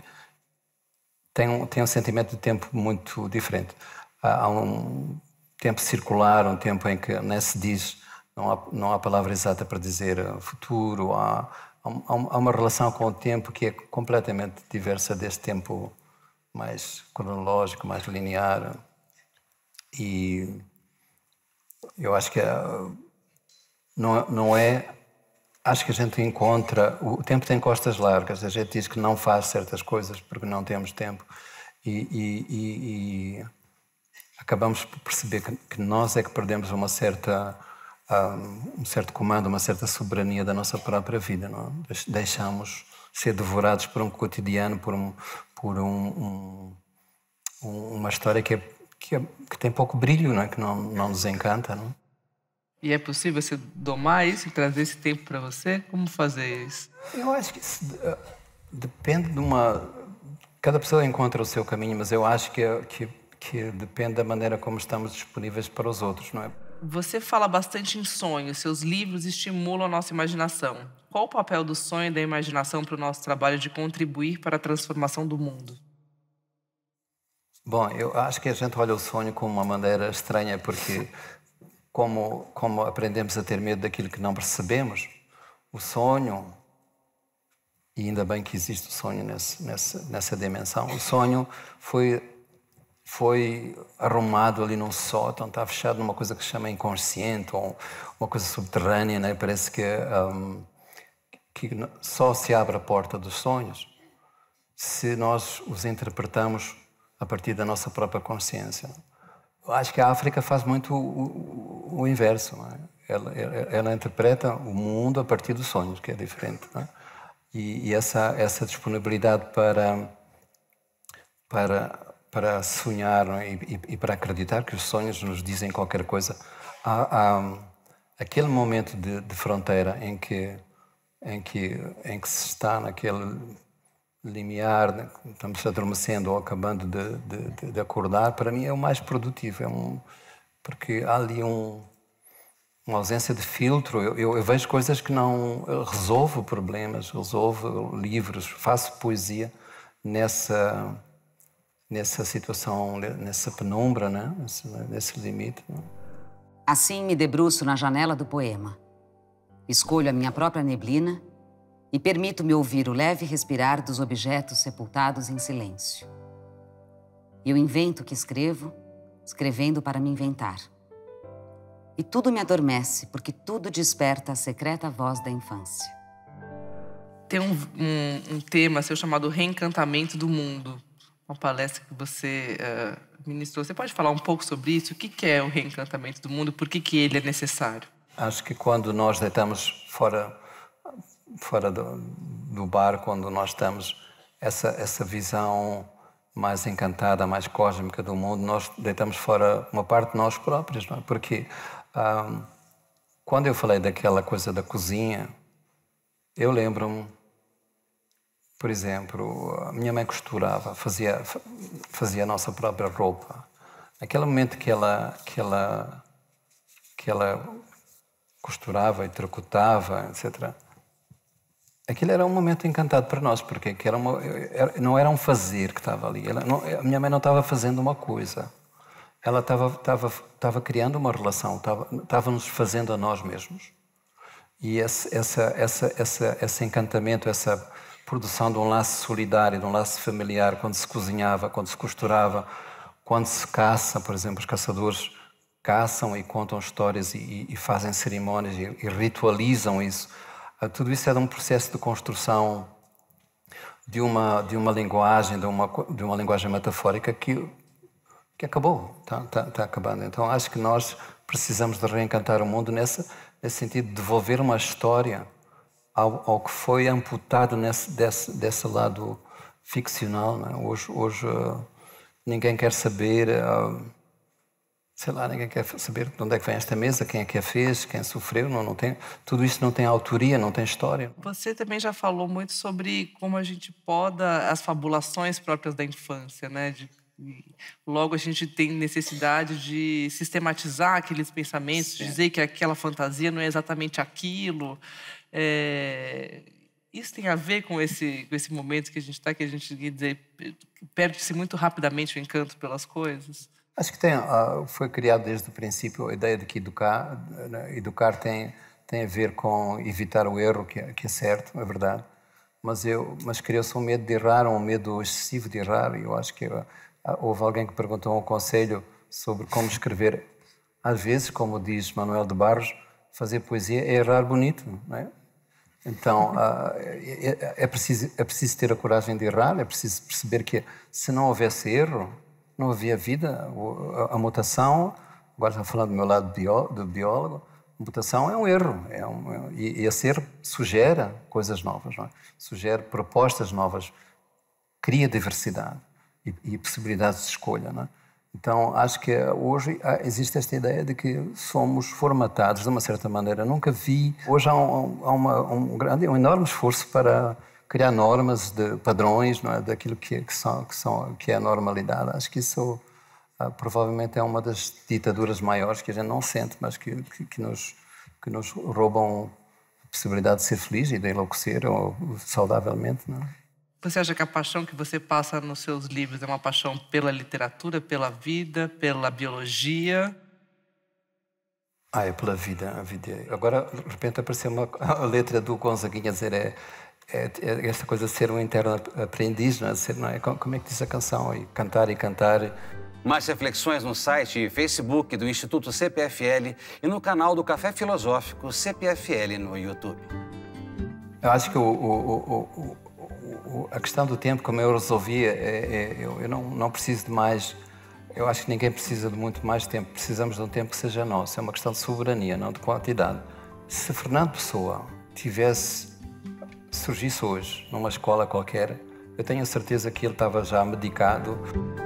tem um, tem um sentimento de tempo muito diferente. Há um tempo circular, um tempo em que né, se diz, não há, não há palavra exata para dizer eh, futuro, há, há, uma relação com o tempo que é completamente diversa deste tempo mais cronológico, mais linear. E eu acho que ah, não, é, não é. Acho que a gente encontra. O tempo tem costas largas, a gente diz que não faz certas coisas porque não temos tempo. E, e, e acabamos por perceber que, que, nós é que perdemos uma certa. Ah, um certo comando, uma certa soberania da nossa própria vida. Não? É? Deixamos ser devorados por um cotidiano, por, um, por um, um, uma história que, é, que, é, que, tem pouco brilho, não é? que não, não nos encanta. Não? E é possível você domar isso e trazer esse tempo para você? Como fazer isso? Eu acho que isso eh, depende de uma. Cada pessoa encontra o seu caminho, mas eu acho que, é, que, que depende da maneira como estamos disponíveis para os outros, não é? você fala bastante em sonhos, seus livros estimulam a nossa imaginação. Qual o papel do sonho e da imaginação para o nosso trabalho de contribuir para a transformação do mundo? Bom, eu acho que a gente olha o sonho com uma maneira estranha, porque como, como aprendemos a ter medo daquilo que não percebemos, o sonho, e ainda bem que existe o sonho nesse, nessa, nessa dimensão, o sonho foi foi arrumado ali num sótão, está fechado numa coisa que se chama inconsciente, ou uma coisa subterrânea, né? parece que, um, que só se abre a porta dos sonhos se nós os interpretamos a partir da nossa própria consciência. Eu acho que a África faz muito o, o, o inverso. É? Ela, ela, interpreta o mundo a partir dos sonhos, que é diferente. É? E, e, essa, essa disponibilidade para, para para sonhar e, e, e, para acreditar que os sonhos nos dizem qualquer coisa, há, há hum, aquele momento de, de, fronteira em que, em, que, em que se está naquele limiar, né, estamos adormecendo ou acabando de, de, de acordar, para mim é o mais produtivo, é um, porque há ali um, uma ausência de filtro. Eu, eu, eu vejo coisas que não resolvo problemas, resolvo livros, faço poesia nessa nessa situação, né, nessa penumbra, né? Nesse, nesse limite. Né? Assim me debruço na janela do poema. Escolho a minha própria neblina e permito-me ouvir o leve respirar dos objetos sepultados em silêncio. Eu invento o que escrevo, escrevendo para me inventar. E tudo me adormece, porque tudo desperta a secreta voz da infância. Tem um, um, um tema seu chamado Reencantamento do Mundo uma palestra que você uh, ministrou. Você pode falar um pouco sobre isso? O que, que é o reencantamento do mundo? Por que, que ele é necessário? Acho que quando nós deitamos fora, fora do, do bar, quando nós estamos, essa, essa visão mais encantada, mais cósmica do mundo, nós deitamos fora uma parte de nós próprios, não é? Porque ah, quando eu falei daquela coisa da cozinha, eu lembro-me por exemplo, a minha mãe costurava, fazia, fazia a nossa própria roupa. Naquele momento que ela, que ela, que ela costurava e tricotava, etc., aquilo era um momento encantado para nós, porque era uma, não era um fazer que estava ali. Ela, não, a minha mãe não estava fazendo uma coisa. Ela estava, estava, estava criando uma relação, estava, estava nos fazendo a nós mesmos. E esse, essa, essa, essa, esse encantamento, essa produção de um laço solidário, de um laço familiar, quando se cozinhava, quando se costurava, quando se caça, por exemplo, os caçadores caçam e contam histórias e, e fazem cerimônias e, e ritualizam isso. Ah, tudo isso é era um processo de construção de uma de uma linguagem, de uma de uma linguagem metafórica que que acabou, está, tá, tá acabando. Então acho que nós precisamos de reencantar o mundo nessa nesse sentido de devolver uma história ao, ao que foi amputado nesse, desse, desse lado ficcional. Né? Hoje, hoje eh, ninguém quer saber, eh, sei lá, ninguém quer saber de onde é que vem esta mesa, quem é que a fez, quem sofreu, não, não tem, tudo isso não tem autoria, não tem história. Você também já falou muito sobre como a gente poda as fabulações próprias da infância, né? De logo a gente tem necessidade de sistematizar aqueles pensamentos, dizer que aquela fantasia não é exatamente aquilo. É, isso tem a ver com esse, com esse momento que a gente está, que a gente dizer, perde-se muito rapidamente o encanto pelas coisas? Acho que tem, ah, foi criado desde o princípio a ideia de que educar, né, educar tem, tem a ver com evitar o erro, que, é, que é certo, é verdade. Mas, eu, mas criou-se um medo de errar, um medo excessivo de errar. E Eu acho que ah, houve alguém que perguntou um conselho sobre como escrever. Às vezes, como diz Manuel de Barros, fazer poesia é errar bonito, não é? Então, ah, é, é, é, preciso, é preciso ter a coragem de errar, é preciso perceber que se não houvesse erro, não havia vida. A mutação, agora já falando do meu lado do biólogo, a mutação é um erro. É um, é e, e esse erro sugere coisas novas, é? sugere propostas novas, cria diversidade e, e possibilidades de escolha. Não é? Então, acho que hoje ah, existe esta ideia de que somos formatados de uma certa maneira. Nunca vi. Hoje há um, há uma, um grande, um enorme esforço para criar normas, de padrões, não é? daquilo que, que, são, que, são, que é a normalidade. Acho que isso ah, provavelmente é uma das ditaduras maiores que a gente não sente, mas que, que, que nos, que nos roubam a possibilidade de ser feliz e de enlouquecer ou, saudavelmente. Não é? Você acha que a paixão que você passa nos seus livros é uma paixão pela literatura, pela vida, pela biologia? Ah, é pela vida, a vida. Agora, de repente, apareceu uma a letra do Gonzaguinha dizer é, é, é esta coisa de ser um interno aprendiz, não é? Ser, não é? Como é que diz a canção? E cantar e cantar. Mais reflexões no site e Facebook do Instituto CPFL e no canal do Café Filosófico CPFL no YouTube. Eu acho que o, o, o, o a questão do tempo, como eu resolvia, é, é, eu, eu não, não, preciso de mais. Eu acho que ninguém precisa de muito mais tempo. Precisamos de um tempo que seja nosso. É uma questão de soberania, não de quantidade. Se Fernando Pessoa tivesse surgisse hoje numa escola qualquer, eu tenho a certeza que ele estava já medicado.